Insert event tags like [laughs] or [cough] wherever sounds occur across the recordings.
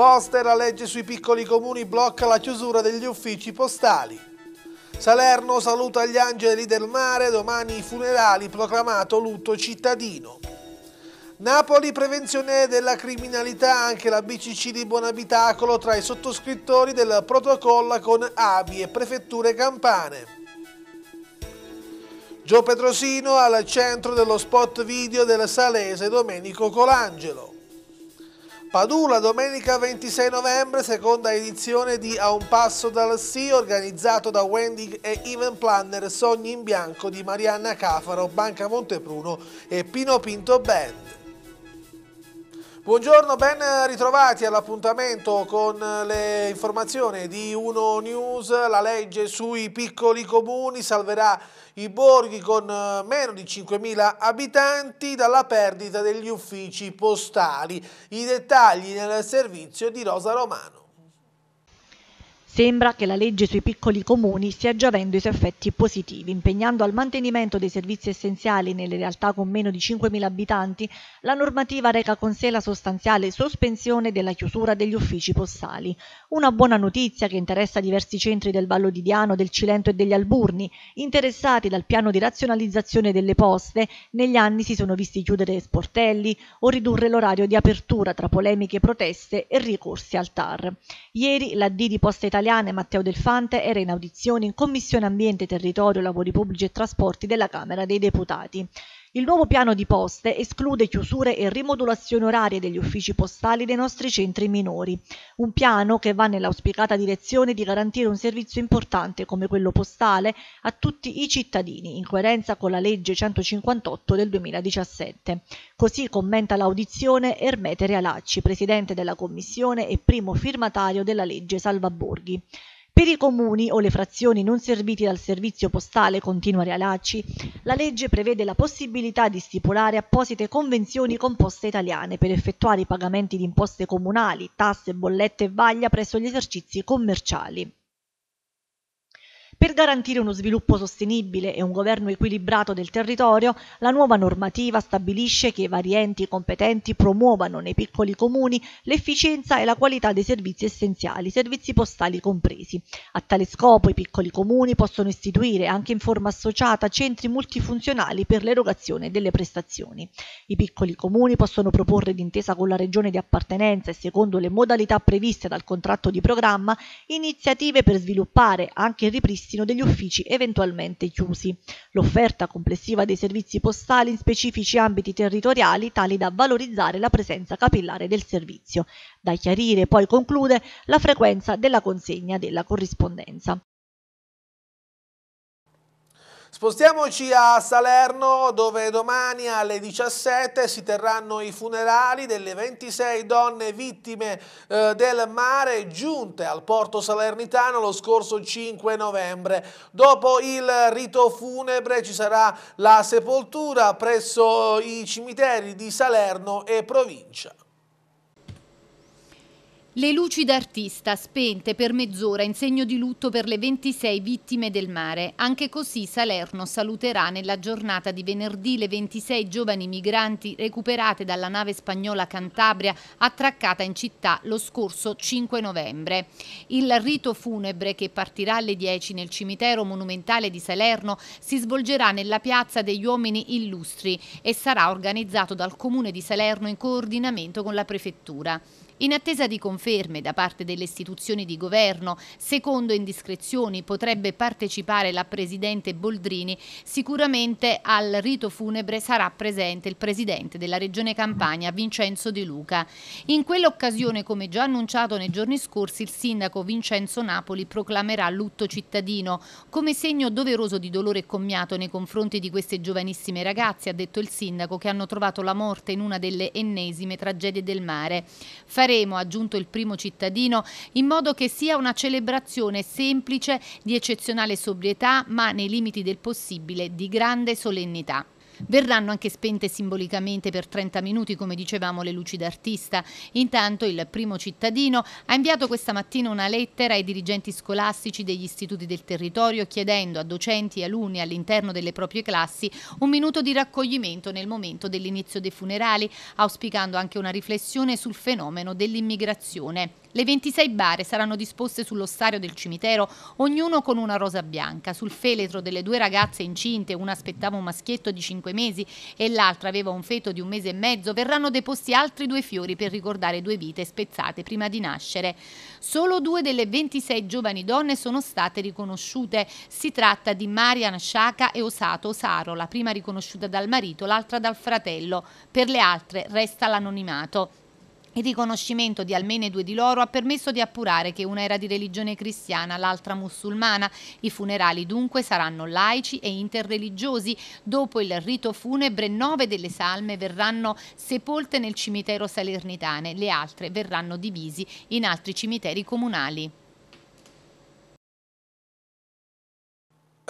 Poster la legge sui piccoli comuni blocca la chiusura degli uffici postali. Salerno saluta gli angeli del mare, domani i funerali, proclamato lutto cittadino. Napoli prevenzione della criminalità, anche la BCC di Buonabitacolo tra i sottoscrittori del protocollo con ABI e prefetture campane. Gio Petrosino al centro dello spot video del Salese Domenico Colangelo. Padula domenica 26 novembre, seconda edizione di A un passo dal sì, organizzato da Wendy e Even Planner Sogni in bianco di Marianna Cafaro, Banca Montepruno e Pino Pinto Band. Buongiorno, ben ritrovati all'appuntamento con le informazioni di Uno News. La legge sui piccoli comuni salverà i borghi con meno di 5.000 abitanti dalla perdita degli uffici postali. I dettagli nel servizio di Rosa Romano. Sembra che la legge sui piccoli comuni stia già avendo i suoi effetti positivi, impegnando al mantenimento dei servizi essenziali nelle realtà con meno di 5.000 abitanti, la normativa reca con sé la sostanziale sospensione della chiusura degli uffici postali. Una buona notizia che interessa diversi centri del Vallo di Diano, del Cilento e degli Alburni, interessati dal piano di razionalizzazione delle poste, negli anni si sono visti chiudere sportelli o ridurre l'orario di apertura tra polemiche proteste e ricorsi al TAR. Ieri la D di Posta Italiana Italiane Matteo Delfante era in audizione in Commissione Ambiente, Territorio, Lavori Pubblici e Trasporti della Camera dei Deputati. Il nuovo piano di Poste esclude chiusure e rimodulazioni orarie degli uffici postali dei nostri centri minori, un piano che va nell'auspicata direzione di garantire un servizio importante come quello postale a tutti i cittadini, in coerenza con la legge 158 del 2017. Così commenta l'audizione Ermete Realacci, presidente della Commissione e primo firmatario della legge Salva Borghi. Per i comuni o le frazioni non serviti dal servizio postale, continua Realacci, la legge prevede la possibilità di stipulare apposite convenzioni con poste italiane per effettuare i pagamenti di imposte comunali, tasse, bollette e vaglia presso gli esercizi commerciali. Per garantire uno sviluppo sostenibile e un governo equilibrato del territorio, la nuova normativa stabilisce che i vari enti competenti promuovano nei piccoli comuni l'efficienza e la qualità dei servizi essenziali, servizi postali compresi. A tale scopo i piccoli comuni possono istituire anche in forma associata centri multifunzionali per l'erogazione delle prestazioni. I piccoli comuni possono proporre d'intesa con la regione di appartenenza e secondo le modalità previste dal contratto di programma iniziative per sviluppare anche il ripristino ripristino degli uffici eventualmente chiusi, l'offerta complessiva dei servizi postali in specifici ambiti territoriali tali da valorizzare la presenza capillare del servizio, da chiarire poi conclude la frequenza della consegna della corrispondenza. Spostiamoci a Salerno dove domani alle 17 si terranno i funerali delle 26 donne vittime eh, del mare giunte al porto salernitano lo scorso 5 novembre. Dopo il rito funebre ci sarà la sepoltura presso i cimiteri di Salerno e provincia. Le luci d'artista spente per mezz'ora in segno di lutto per le 26 vittime del mare. Anche così Salerno saluterà nella giornata di venerdì le 26 giovani migranti recuperate dalla nave spagnola Cantabria attraccata in città lo scorso 5 novembre. Il rito funebre che partirà alle 10 nel cimitero monumentale di Salerno si svolgerà nella piazza degli uomini illustri e sarà organizzato dal comune di Salerno in coordinamento con la prefettura. In attesa di conferme da parte delle istituzioni di governo, secondo indiscrezioni potrebbe partecipare la Presidente Boldrini, sicuramente al rito funebre sarà presente il Presidente della Regione Campania, Vincenzo De Luca. In quell'occasione, come già annunciato nei giorni scorsi, il Sindaco Vincenzo Napoli proclamerà lutto cittadino come segno doveroso di dolore e commiato nei confronti di queste giovanissime ragazze, ha detto il Sindaco, che hanno trovato la morte in una delle ennesime tragedie del mare. Fare faremo, ha aggiunto il primo cittadino, in modo che sia una celebrazione semplice di eccezionale sobrietà, ma nei limiti del possibile di grande solennità. Verranno anche spente simbolicamente per 30 minuti, come dicevamo, le luci d'artista. Intanto il primo cittadino ha inviato questa mattina una lettera ai dirigenti scolastici degli istituti del territorio chiedendo a docenti e alunni all'interno delle proprie classi un minuto di raccoglimento nel momento dell'inizio dei funerali, auspicando anche una riflessione sul fenomeno dell'immigrazione. Le 26 bare saranno disposte sull'ossario del cimitero, ognuno con una rosa bianca. Sul feletro delle due ragazze incinte, una aspettava un maschietto di 5 mesi e l'altra aveva un feto di un mese e mezzo, verranno deposti altri due fiori per ricordare due vite spezzate prima di nascere. Solo due delle 26 giovani donne sono state riconosciute. Si tratta di Marian Sciaca e Osato Osaro, la prima riconosciuta dal marito, l'altra dal fratello. Per le altre resta l'anonimato. Il riconoscimento di almeno due di loro ha permesso di appurare che una era di religione cristiana, l'altra musulmana. I funerali dunque saranno laici e interreligiosi. Dopo il rito funebre, nove delle salme verranno sepolte nel cimitero salernitane, le altre verranno divisi in altri cimiteri comunali.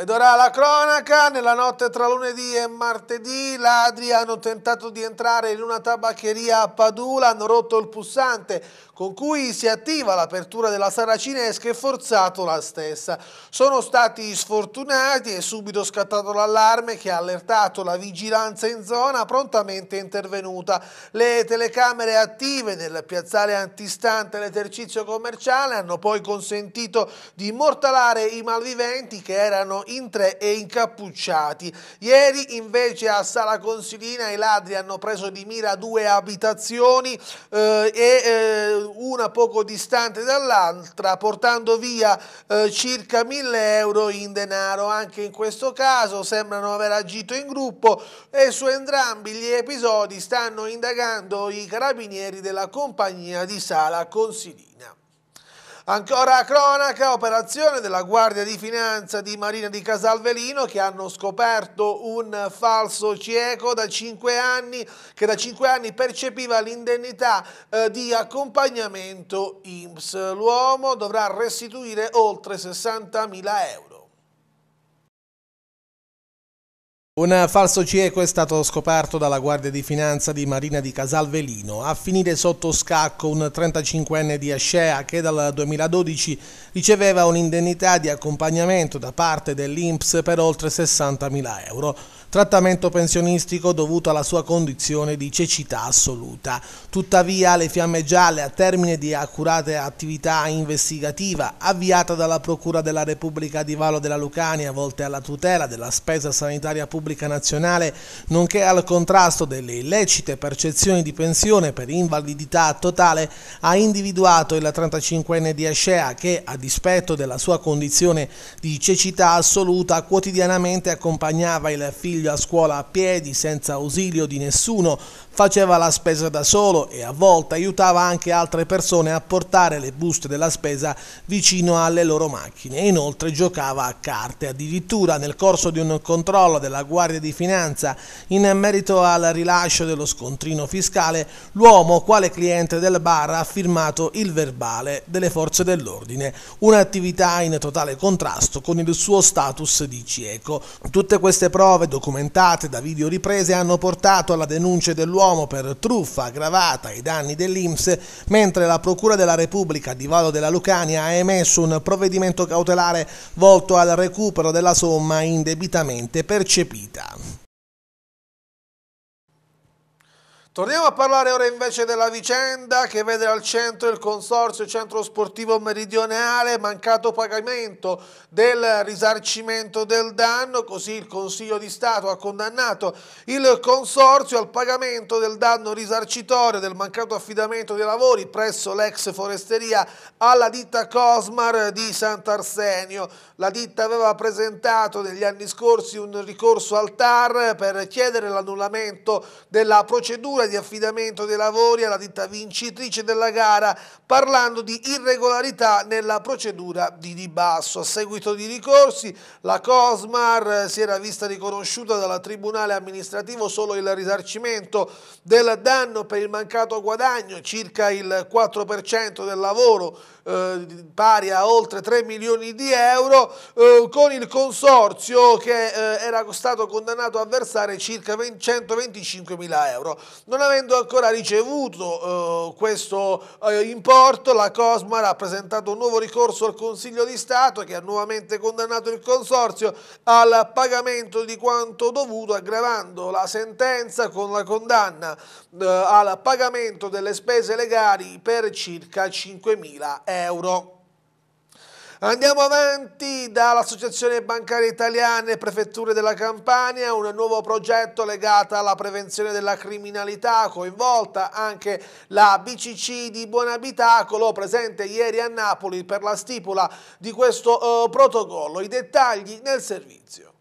Ed ora la cronaca, nella notte tra lunedì e martedì ladri hanno tentato di entrare in una tabaccheria a Padula, hanno rotto il pulsante con cui si attiva l'apertura della sala cinesca e forzato la stessa. Sono stati sfortunati e subito scattato l'allarme che ha allertato la vigilanza in zona prontamente intervenuta. Le telecamere attive nel piazzale antistante l'esercizio commerciale hanno poi consentito di immortalare i malviventi che erano in tre e incappucciati. Ieri invece a Sala Consilina i ladri hanno preso di mira due abitazioni eh, e eh, una poco distante dall'altra portando via eh, circa 1000 euro in denaro. Anche in questo caso sembrano aver agito in gruppo e su entrambi gli episodi stanno indagando i carabinieri della compagnia di Sala Consilina. Ancora cronaca, operazione della Guardia di Finanza di Marina di Casalvelino che hanno scoperto un falso cieco da 5 anni che da 5 anni percepiva l'indennità eh, di accompagnamento IMSS. L'uomo dovrà restituire oltre 60.000 euro. Un falso cieco è stato scoperto dalla Guardia di Finanza di Marina di Casalvelino. A finire sotto scacco un 35enne di Ascea che dal 2012 riceveva un'indennità di accompagnamento da parte dell'INPS per oltre 60.000 euro. Trattamento pensionistico dovuto alla sua condizione di cecità assoluta. Tuttavia le fiamme gialle a termine di accurate attività investigativa avviata dalla Procura della Repubblica di Valo della Lucania volte alla tutela della spesa sanitaria pubblica Repubblica Nazionale, nonché al contrasto delle illecite percezioni di pensione per invalidità totale, ha individuato il 35enne di Ascea che, a dispetto della sua condizione di cecità assoluta, quotidianamente accompagnava il figlio a scuola a piedi senza ausilio di nessuno, faceva la spesa da solo e a volte aiutava anche altre persone a portare le buste della spesa vicino alle loro macchine. Inoltre giocava a carte. Addirittura nel corso di un controllo della Guardia di Finanza in merito al rilascio dello scontrino fiscale, l'uomo, quale cliente del bar, ha firmato il verbale delle forze dell'ordine, un'attività in totale contrasto con il suo status di cieco. Tutte queste prove documentate da video riprese hanno portato alla denuncia dell'uomo uomo per truffa aggravata ai danni dell'Inps, mentre la Procura della Repubblica di Vallo della Lucania ha emesso un provvedimento cautelare volto al recupero della somma indebitamente percepita. Torniamo a parlare ora invece della vicenda che vede al centro il consorzio centro sportivo meridionale, mancato pagamento del risarcimento del danno, così il Consiglio di Stato ha condannato il consorzio al pagamento del danno risarcitorio del mancato affidamento dei lavori presso l'ex foresteria alla ditta Cosmar di Sant'Arsenio. La ditta aveva presentato negli anni scorsi un ricorso al TAR per chiedere l'annullamento della procedura di affidamento dei lavori alla ditta vincitrice della gara, parlando di irregolarità nella procedura di ribasso. A seguito di ricorsi, la Cosmar eh, si era vista riconosciuta dal Tribunale amministrativo solo il risarcimento del danno per il mancato guadagno, circa il 4% del lavoro, eh, pari a oltre 3 milioni di euro, eh, con il consorzio che eh, era stato condannato a versare circa 125 mila euro. Non non avendo ancora ricevuto eh, questo eh, importo, la Cosmar ha presentato un nuovo ricorso al Consiglio di Stato che ha nuovamente condannato il Consorzio al pagamento di quanto dovuto, aggravando la sentenza con la condanna eh, al pagamento delle spese legali per circa 5.000 euro. Andiamo avanti dall'Associazione Bancaria Italiana e Prefetture della Campania, un nuovo progetto legato alla prevenzione della criminalità, coinvolta anche la BCC di Buonabitacolo, presente ieri a Napoli per la stipula di questo eh, protocollo. I dettagli nel servizio.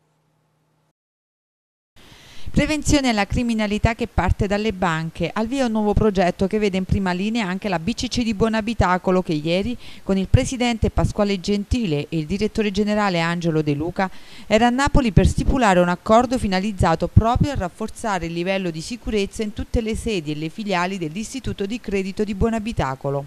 Prevenzione alla criminalità che parte dalle banche. Al via un nuovo progetto che vede in prima linea anche la BCC di Buonabitacolo che ieri con il presidente Pasquale Gentile e il direttore generale Angelo De Luca era a Napoli per stipulare un accordo finalizzato proprio a rafforzare il livello di sicurezza in tutte le sedi e le filiali dell'Istituto di Credito di Buonabitacolo.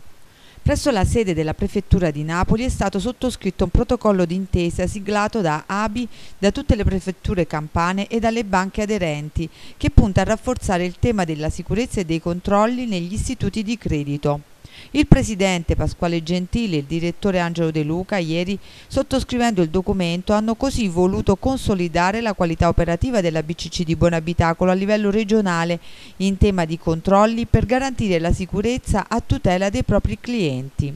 Presso la sede della Prefettura di Napoli è stato sottoscritto un protocollo d'intesa siglato da ABI, da tutte le prefetture campane e dalle banche aderenti, che punta a rafforzare il tema della sicurezza e dei controlli negli istituti di credito. Il presidente Pasquale Gentili e il direttore Angelo De Luca ieri, sottoscrivendo il documento, hanno così voluto consolidare la qualità operativa della BCC di Buonabitacolo a livello regionale in tema di controlli per garantire la sicurezza a tutela dei propri clienti.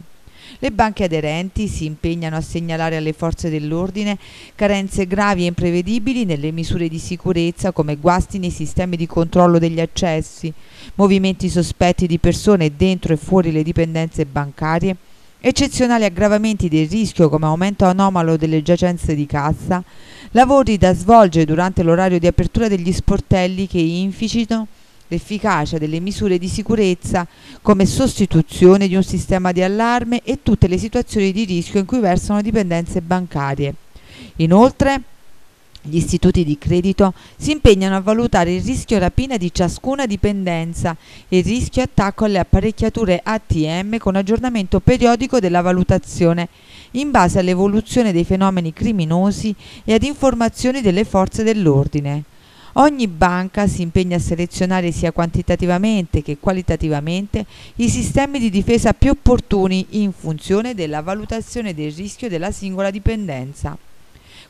Le banche aderenti si impegnano a segnalare alle forze dell'ordine carenze gravi e imprevedibili nelle misure di sicurezza come guasti nei sistemi di controllo degli accessi, movimenti sospetti di persone dentro e fuori le dipendenze bancarie, eccezionali aggravamenti del rischio come aumento anomalo delle giacenze di cassa, lavori da svolgere durante l'orario di apertura degli sportelli che inficitano l'efficacia delle misure di sicurezza come sostituzione di un sistema di allarme e tutte le situazioni di rischio in cui versano dipendenze bancarie. Inoltre, gli istituti di credito si impegnano a valutare il rischio rapina di ciascuna dipendenza e il rischio attacco alle apparecchiature ATM con aggiornamento periodico della valutazione in base all'evoluzione dei fenomeni criminosi e ad informazioni delle forze dell'ordine. Ogni banca si impegna a selezionare sia quantitativamente che qualitativamente i sistemi di difesa più opportuni in funzione della valutazione del rischio della singola dipendenza.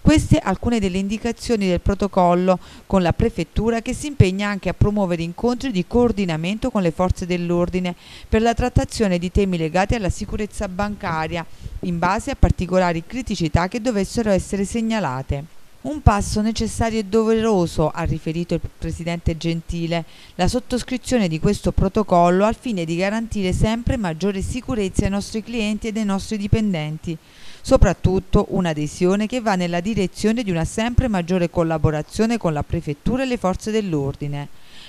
Queste alcune delle indicazioni del protocollo con la prefettura che si impegna anche a promuovere incontri di coordinamento con le forze dell'ordine per la trattazione di temi legati alla sicurezza bancaria in base a particolari criticità che dovessero essere segnalate. Un passo necessario e doveroso, ha riferito il Presidente Gentile, la sottoscrizione di questo protocollo al fine di garantire sempre maggiore sicurezza ai nostri clienti e ai nostri dipendenti. Soprattutto un'adesione che va nella direzione di una sempre maggiore collaborazione con la Prefettura e le forze dell'ordine.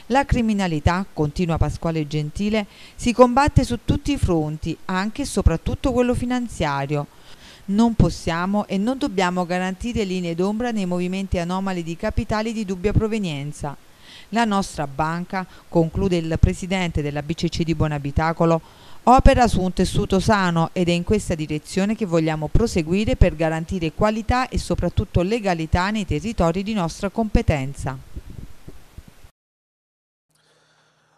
La criminalità, continua Pasquale Gentile, si combatte su tutti i fronti, anche e soprattutto quello finanziario. Non possiamo e non dobbiamo garantire linee d'ombra nei movimenti anomali di capitali di dubbia provenienza. La nostra banca, conclude il presidente della BCC di Buonabitacolo, opera su un tessuto sano ed è in questa direzione che vogliamo proseguire per garantire qualità e soprattutto legalità nei territori di nostra competenza.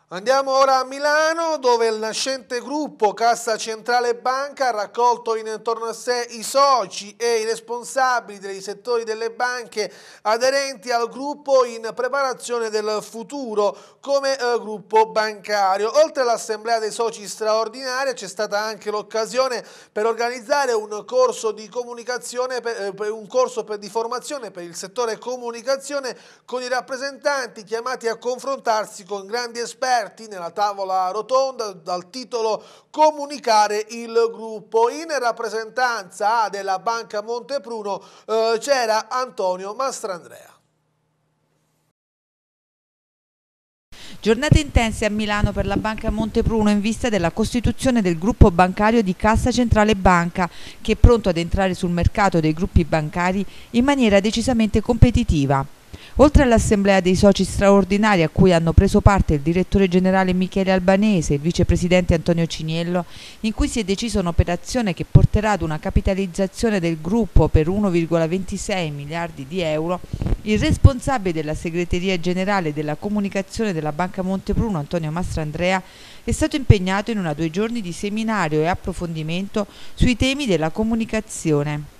Andiamo ora a Milano dove il nascente gruppo Cassa Centrale Banca ha raccolto intorno a sé i soci e i responsabili dei settori delle banche aderenti al gruppo in preparazione del futuro come eh, gruppo bancario. Oltre all'assemblea dei soci straordinaria c'è stata anche l'occasione per organizzare un corso di comunicazione, per, eh, un corso per, di formazione per il settore comunicazione con i rappresentanti chiamati a confrontarsi con grandi esperti esperti nella tavola rotonda dal titolo Comunicare il gruppo. In rappresentanza della Banca Montepruno eh, c'era Antonio Mastrandrea. Giornate intense a Milano per la Banca Montepruno in vista della costituzione del gruppo bancario di Cassa Centrale Banca che è pronto ad entrare sul mercato dei gruppi bancari in maniera decisamente competitiva. Oltre all'assemblea dei soci straordinari a cui hanno preso parte il direttore generale Michele Albanese e il vicepresidente Antonio Ciniello, in cui si è decisa un'operazione che porterà ad una capitalizzazione del gruppo per 1,26 miliardi di euro, il responsabile della segreteria generale della comunicazione della Banca Montepruno, Antonio Mastrandrea, è stato impegnato in una due giorni di seminario e approfondimento sui temi della comunicazione.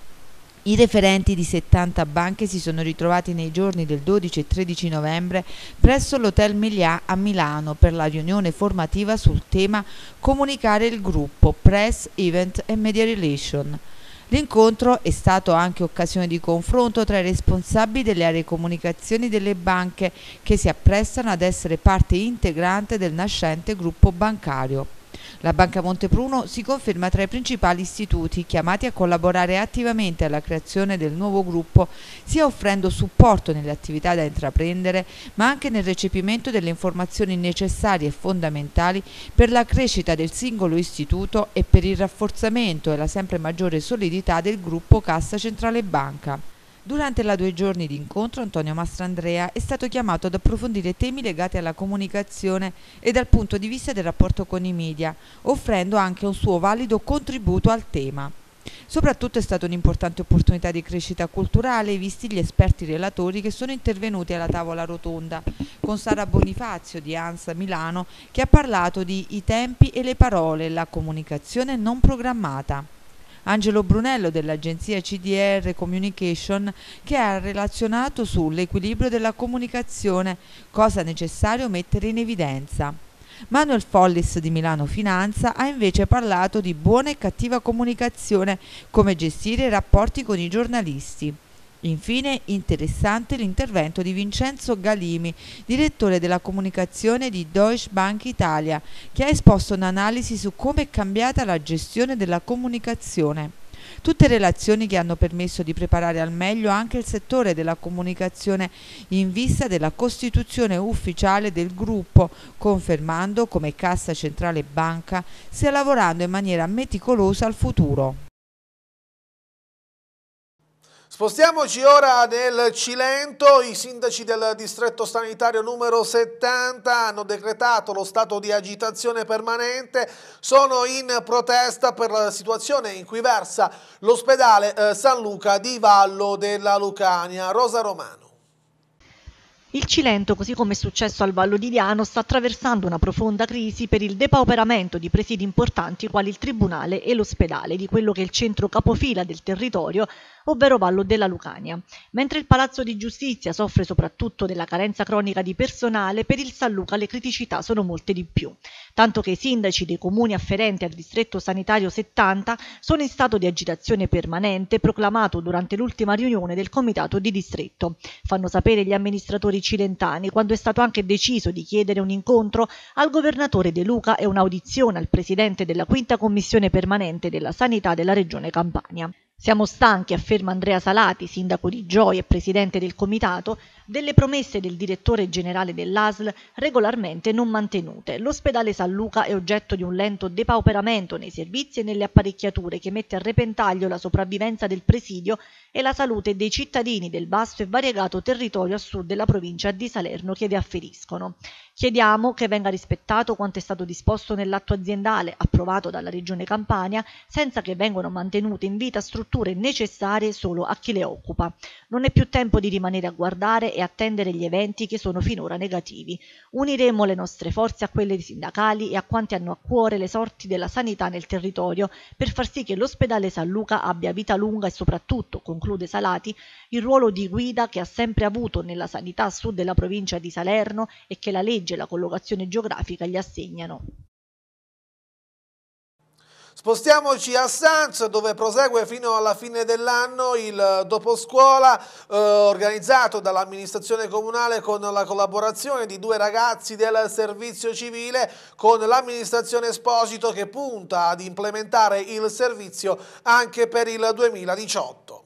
I referenti di 70 banche si sono ritrovati nei giorni del 12 e 13 novembre presso l'Hotel Melià a Milano per la riunione formativa sul tema Comunicare il gruppo, Press, Event e Media Relation. L'incontro è stato anche occasione di confronto tra i responsabili delle aree comunicazioni delle banche che si apprestano ad essere parte integrante del nascente gruppo bancario. La Banca Montepruno si conferma tra i principali istituti chiamati a collaborare attivamente alla creazione del nuovo gruppo, sia offrendo supporto nelle attività da intraprendere, ma anche nel recepimento delle informazioni necessarie e fondamentali per la crescita del singolo istituto e per il rafforzamento e la sempre maggiore solidità del gruppo Cassa Centrale Banca. Durante la due giorni di incontro Antonio Mastrandrea è stato chiamato ad approfondire temi legati alla comunicazione e dal punto di vista del rapporto con i media, offrendo anche un suo valido contributo al tema. Soprattutto è stata un'importante opportunità di crescita culturale visti gli esperti relatori che sono intervenuti alla tavola rotonda, con Sara Bonifazio di ANSA Milano che ha parlato di I tempi e le parole, la comunicazione non programmata. Angelo Brunello dell'agenzia CDR Communication che ha relazionato sull'equilibrio della comunicazione, cosa necessario mettere in evidenza. Manuel Follis di Milano Finanza ha invece parlato di buona e cattiva comunicazione, come gestire i rapporti con i giornalisti. Infine interessante l'intervento di Vincenzo Galimi, direttore della comunicazione di Deutsche Bank Italia, che ha esposto un'analisi su come è cambiata la gestione della comunicazione. Tutte relazioni che hanno permesso di preparare al meglio anche il settore della comunicazione in vista della costituzione ufficiale del gruppo, confermando come Cassa Centrale Banca stia lavorando in maniera meticolosa al futuro. Spostiamoci ora nel Cilento, i sindaci del distretto sanitario numero 70 hanno decretato lo stato di agitazione permanente, sono in protesta per la situazione in cui versa l'ospedale eh, San Luca di Vallo della Lucania. Rosa Romano. Il Cilento, così come è successo al Vallo di Diano, sta attraversando una profonda crisi per il depauperamento di presidi importanti quali il Tribunale e l'ospedale di quello che è il centro capofila del territorio, ovvero Vallo della Lucania, mentre il Palazzo di Giustizia soffre soprattutto della carenza cronica di personale, per il San Luca le criticità sono molte di più tanto che i sindaci dei comuni afferenti al distretto sanitario 70 sono in stato di agitazione permanente proclamato durante l'ultima riunione del comitato di distretto. Fanno sapere gli amministratori cilentani quando è stato anche deciso di chiedere un incontro al governatore De Luca e un'audizione al presidente della quinta commissione permanente della sanità della regione Campania. Siamo stanchi, afferma Andrea Salati, sindaco di Gioia e presidente del comitato, delle promesse del direttore generale dell'ASL regolarmente non mantenute. L'ospedale San Luca è oggetto di un lento depauperamento nei servizi e nelle apparecchiature che mette a repentaglio la sopravvivenza del presidio e la salute dei cittadini del vasto e variegato territorio a sud della provincia di Salerno che vi afferiscono. Chiediamo che venga rispettato quanto è stato disposto nell'atto aziendale approvato dalla Regione Campania, senza che vengano mantenute in vita strutture necessarie solo a chi le occupa. Non è più tempo di rimanere a guardare e attendere gli eventi che sono finora negativi. Uniremo le nostre forze a quelle sindacali e a quanti hanno a cuore le sorti della sanità nel territorio per far sì che l'ospedale San Luca abbia vita lunga e soprattutto, conclude Salati, il ruolo di guida che ha sempre avuto nella sanità sud della provincia di Salerno e che la legge e la collocazione geografica gli assegnano. Spostiamoci a Sanz dove prosegue fino alla fine dell'anno il doposcuola eh, organizzato dall'amministrazione comunale con la collaborazione di due ragazzi del servizio civile con l'amministrazione Esposito che punta ad implementare il servizio anche per il 2018.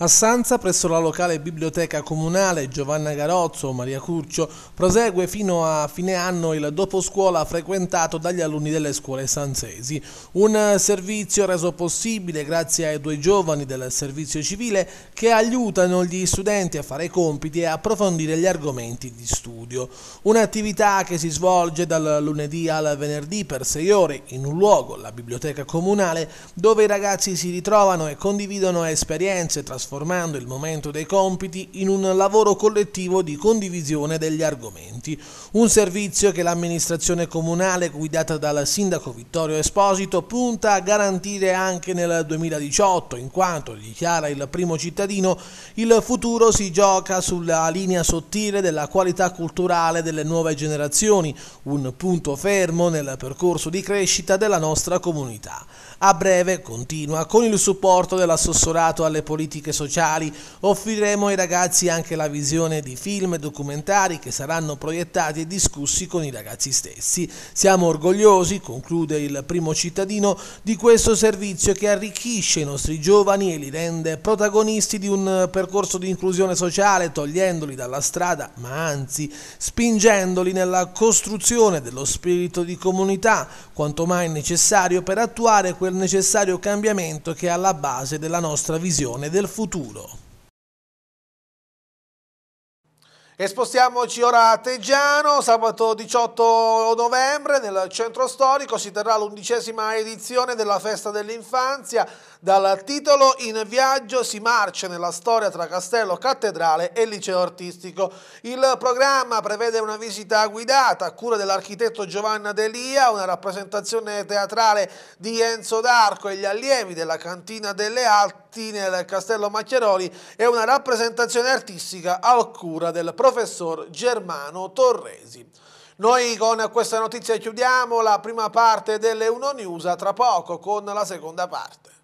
A Sanza, presso la locale biblioteca comunale Giovanna Garozzo, Maria Curcio, prosegue fino a fine anno il dopo scuola frequentato dagli alunni delle scuole sanzesi. Un servizio reso possibile grazie ai due giovani del servizio civile che aiutano gli studenti a fare i compiti e approfondire gli argomenti di studio. Un'attività che si svolge dal lunedì al venerdì per sei ore in un luogo, la biblioteca comunale, dove i ragazzi si ritrovano e condividono esperienze, trasformazioni trasformando il momento dei compiti in un lavoro collettivo di condivisione degli argomenti, un servizio che l'amministrazione comunale guidata dal sindaco Vittorio Esposito punta a garantire anche nel 2018, in quanto, dichiara il primo cittadino, il futuro si gioca sulla linea sottile della qualità culturale delle nuove generazioni, un punto fermo nel percorso di crescita della nostra comunità. A breve, continua, con il supporto dell'assessorato alle politiche sociali offriremo ai ragazzi anche la visione di film e documentari che saranno proiettati e discussi con i ragazzi stessi. Siamo orgogliosi, conclude il primo cittadino, di questo servizio che arricchisce i nostri giovani e li rende protagonisti di un percorso di inclusione sociale, togliendoli dalla strada, ma anzi spingendoli nella costruzione dello spirito di comunità, quanto mai necessario per attuare questo quel necessario cambiamento che è alla base della nostra visione del futuro. E spostiamoci ora a Teggiano, sabato 18 novembre nel centro storico si terrà l'undicesima edizione della festa dell'infanzia dal titolo In viaggio si marcia nella storia tra Castello Cattedrale e Liceo Artistico. Il programma prevede una visita guidata a cura dell'architetto Giovanna Delia, una rappresentazione teatrale di Enzo D'Arco e gli allievi della Cantina delle Alti nel Castello Macchiaroli e una rappresentazione artistica al cura del professor Germano Torresi. Noi con questa notizia chiudiamo la prima parte delle Uno News, tra poco con la seconda parte.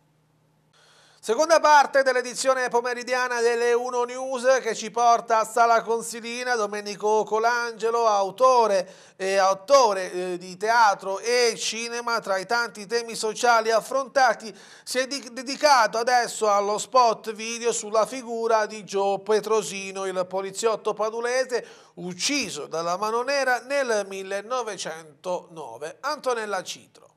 Seconda parte dell'edizione pomeridiana delle 1 News che ci porta a Sala Consilina, Domenico Colangelo, autore e eh, autore eh, di teatro e cinema, tra i tanti temi sociali affrontati, si è dedicato adesso allo spot video sulla figura di Gio Petrosino, il poliziotto padulese ucciso dalla mano nera nel 1909. Antonella Citro.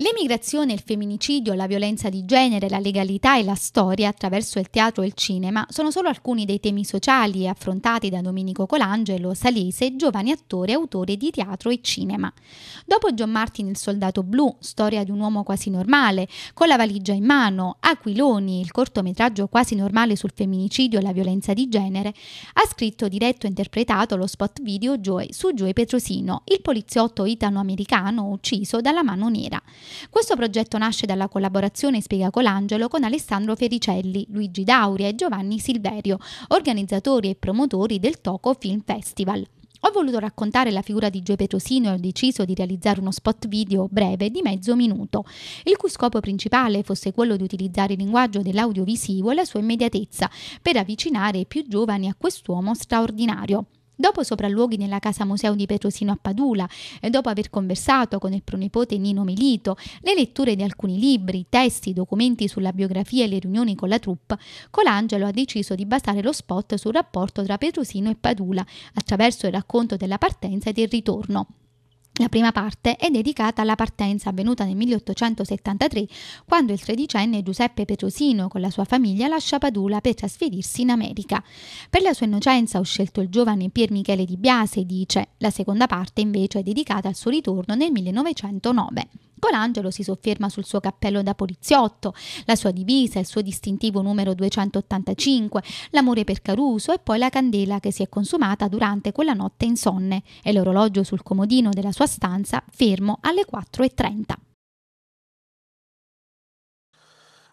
L'emigrazione, il femminicidio, la violenza di genere, la legalità e la storia attraverso il teatro e il cinema sono solo alcuni dei temi sociali affrontati da Domenico Colangelo, salese, giovane attore e autore di teatro e cinema. Dopo John Martin Il soldato blu, storia di un uomo quasi normale, con la valigia in mano, Aquiloni, il cortometraggio quasi normale sul femminicidio e la violenza di genere, ha scritto, diretto e interpretato lo spot video Joy su Joy Petrosino, il poliziotto italo-americano ucciso dalla mano nera. Questo progetto nasce dalla collaborazione, spiega Colangelo, con Alessandro Fericelli, Luigi Dauria e Giovanni Silverio, organizzatori e promotori del Toco Film Festival. Ho voluto raccontare la figura di Gio Petrosino e ho deciso di realizzare uno spot video breve di mezzo minuto, il cui scopo principale fosse quello di utilizzare il linguaggio dell'audiovisivo e la sua immediatezza per avvicinare i più giovani a quest'uomo straordinario. Dopo sopralluoghi nella casa museo di Petrosino a Padula, e eh, dopo aver conversato con il pronipote Nino Melito, le letture di alcuni libri, testi, documenti sulla biografia e le riunioni con la troupe, Colangelo ha deciso di basare lo spot sul rapporto tra Petrosino e Padula attraverso il racconto della partenza e del ritorno, la prima parte è dedicata alla partenza avvenuta nel 1873, quando il tredicenne Giuseppe Petrosino con la sua famiglia lascia Padula per trasferirsi in America. Per la sua innocenza ho scelto il giovane Pier Michele Di Biase, dice. La seconda parte invece è dedicata al suo ritorno nel 1909. Colangelo si sofferma sul suo cappello da poliziotto, la sua divisa, il suo distintivo numero 285, l'amore per Caruso e poi la candela che si è consumata durante quella notte insonne e l'orologio sul comodino della sua stanza fermo alle 4.30.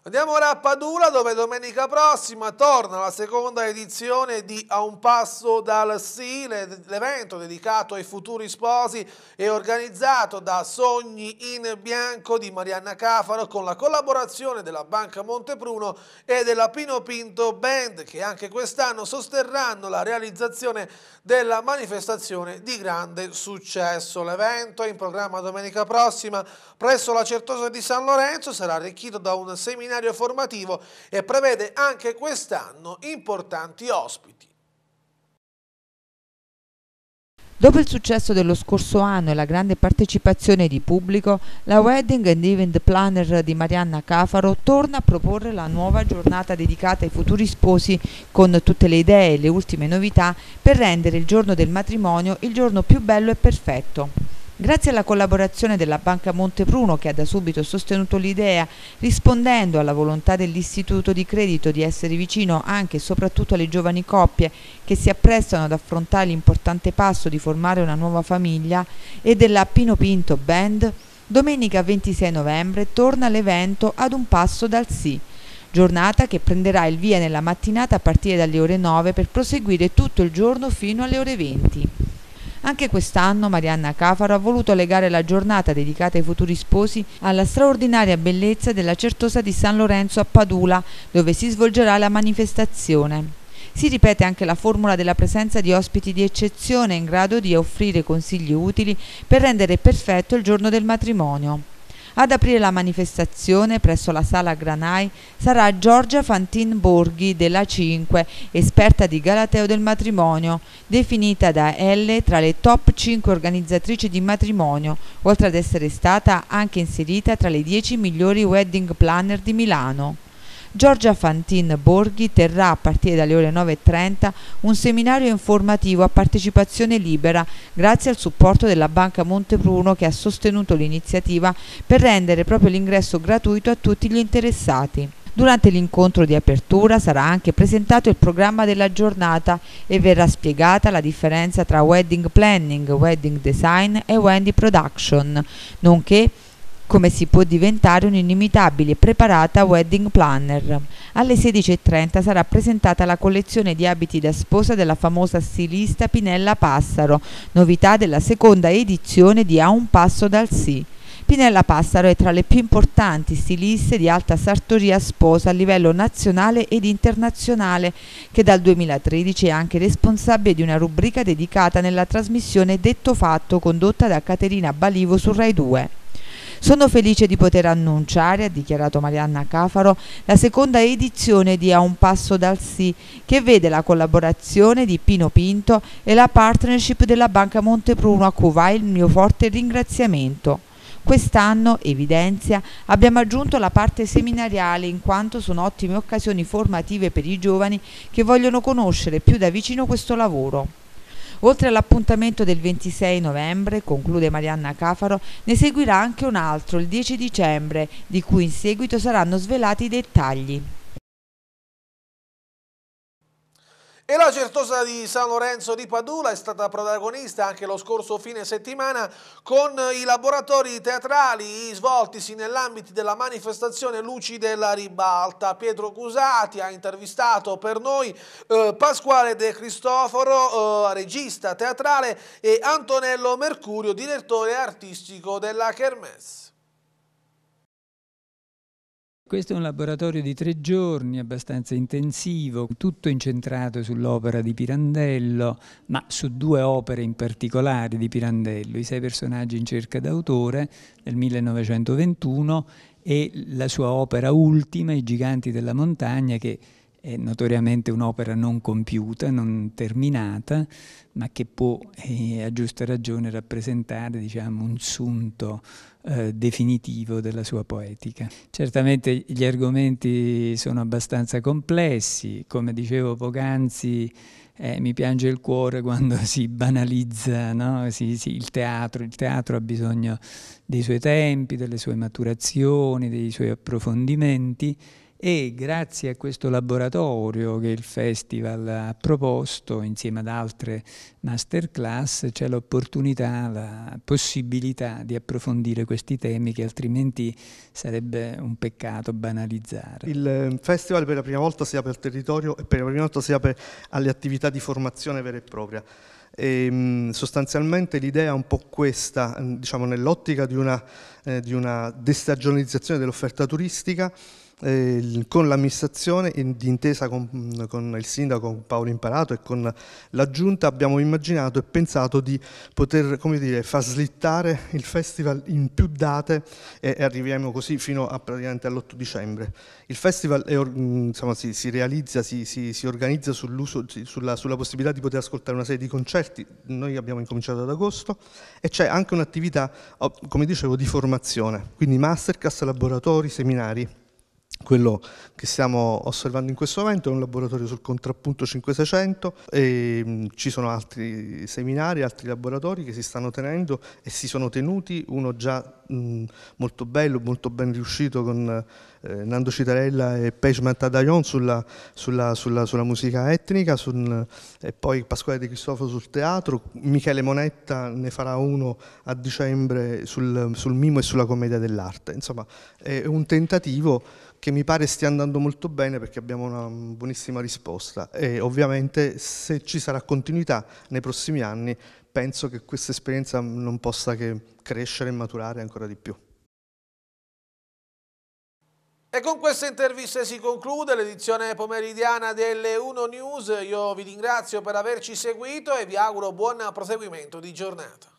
Andiamo ora a Padula dove domenica prossima torna la seconda edizione di A un passo dal sì, l'evento dedicato ai futuri sposi è organizzato da Sogni in Bianco di Marianna Cafaro con la collaborazione della Banca Montepruno e della Pino Pinto Band che anche quest'anno sosterranno la realizzazione della manifestazione di grande successo. L'evento è in programma domenica prossima presso la Certosa di San Lorenzo, sarà arricchito da un seminario seminario formativo e prevede anche quest'anno importanti ospiti. Dopo il successo dello scorso anno e la grande partecipazione di pubblico, la Wedding and Event Planner di Marianna Cafaro torna a proporre la nuova giornata dedicata ai futuri sposi con tutte le idee e le ultime novità per rendere il giorno del matrimonio il giorno più bello e perfetto. Grazie alla collaborazione della Banca Montepruno che ha da subito sostenuto l'idea, rispondendo alla volontà dell'istituto di credito di essere vicino anche e soprattutto alle giovani coppie che si apprestano ad affrontare l'importante passo di formare una nuova famiglia e della Pino Pinto Band, domenica 26 novembre torna l'evento ad un passo dal sì giornata che prenderà il via nella mattinata a partire dalle ore 9 per proseguire tutto il giorno fino alle ore 20. Anche quest'anno Marianna Cafaro ha voluto legare la giornata dedicata ai futuri sposi alla straordinaria bellezza della Certosa di San Lorenzo a Padula, dove si svolgerà la manifestazione. Si ripete anche la formula della presenza di ospiti di eccezione in grado di offrire consigli utili per rendere perfetto il giorno del matrimonio. Ad aprire la manifestazione presso la sala Granai sarà Giorgia Fantin Borghi della 5, esperta di Galateo del matrimonio, definita da Elle tra le top 5 organizzatrici di matrimonio, oltre ad essere stata anche inserita tra le 10 migliori wedding planner di Milano. Giorgia Fantin Borghi terrà a partire dalle ore 9.30 un seminario informativo a partecipazione libera grazie al supporto della Banca Montepruno che ha sostenuto l'iniziativa per rendere proprio l'ingresso gratuito a tutti gli interessati. Durante l'incontro di apertura sarà anche presentato il programma della giornata e verrà spiegata la differenza tra wedding planning, wedding design e wedding production, nonché come si può diventare un'inimitabile e preparata wedding planner. Alle 16.30 sarà presentata la collezione di abiti da sposa della famosa stilista Pinella Passaro, novità della seconda edizione di A un passo dal sì. Pinella Passaro è tra le più importanti stiliste di alta sartoria sposa a livello nazionale ed internazionale, che dal 2013 è anche responsabile di una rubrica dedicata nella trasmissione Detto Fatto condotta da Caterina Balivo su Rai 2. Sono felice di poter annunciare, ha dichiarato Marianna Cafaro, la seconda edizione di A un passo dal sì, che vede la collaborazione di Pino Pinto e la partnership della Banca Montepruno a cui va il mio forte ringraziamento. Quest'anno, evidenzia, abbiamo aggiunto la parte seminariale in quanto sono ottime occasioni formative per i giovani che vogliono conoscere più da vicino questo lavoro. Oltre all'appuntamento del 26 novembre, conclude Marianna Cafaro, ne seguirà anche un altro il 10 dicembre, di cui in seguito saranno svelati i dettagli. E la certosa di San Lorenzo di Padula è stata protagonista anche lo scorso fine settimana con i laboratori teatrali svoltisi nell'ambito della manifestazione Luci della Ribalta. Pietro Cusati ha intervistato per noi eh, Pasquale De Cristoforo, eh, regista teatrale, e Antonello Mercurio, direttore artistico della Kermesse. Questo è un laboratorio di tre giorni, abbastanza intensivo, tutto incentrato sull'opera di Pirandello, ma su due opere in particolare di Pirandello, i sei personaggi in cerca d'autore del 1921 e la sua opera ultima, I giganti della montagna, che è notoriamente un'opera non compiuta, non terminata, ma che può eh, a giusta ragione rappresentare diciamo, un sunto eh, definitivo della sua poetica. Certamente gli argomenti sono abbastanza complessi, come dicevo poc'anzi eh, mi piange il cuore quando [laughs] si banalizza no? si, si, il teatro, il teatro ha bisogno dei suoi tempi, delle sue maturazioni, dei suoi approfondimenti, e grazie a questo laboratorio che il festival ha proposto insieme ad altre masterclass c'è l'opportunità, la possibilità di approfondire questi temi che altrimenti sarebbe un peccato banalizzare. Il ehm, festival per la prima volta si apre al territorio e per la prima volta si apre alle attività di formazione vera e propria. E ehm, sostanzialmente l'idea è un po' questa, ehm, diciamo, nell'ottica di eh, di una destagionalizzazione dell'offerta turistica, eh, con l'amministrazione, d'intesa con, con, il sindaco Paolo Imparato e con la giunta, abbiamo immaginato e pensato di poter dire, far slittare il festival in più date e, e arriviamo così fino all'8 dicembre. Il festival è, insomma, si, si, realizza, si, si, si organizza sulla, sulla, possibilità di poter ascoltare una serie di concerti, noi abbiamo incominciato ad agosto, e c'è anche un'attività, oh, come dicevo, di formazione, quindi masterclass, laboratori, seminari. Quello che stiamo osservando in questo momento è un laboratorio sul contrappunto 5600 e mm, ci sono altri seminari, altri laboratori che si stanno tenendo e si sono tenuti, uno già mm, molto bello, molto ben riuscito con eh, Nando Citarella e Pej Matadayon sulla, sulla, sulla, sulla, musica etnica sul, e poi Pasquale De Cristoforo sul teatro, Michele Monetta ne farà uno a dicembre sul, sul mimo e sulla commedia dell'arte. Insomma è un tentativo che mi pare stia andando molto bene perché abbiamo una buonissima risposta e ovviamente se ci sarà continuità nei prossimi anni penso che questa esperienza non possa che crescere e maturare ancora di più. E con queste interviste si conclude l'edizione pomeridiana delle 1 News. Io vi ringrazio per averci seguito e vi auguro buon proseguimento di giornata.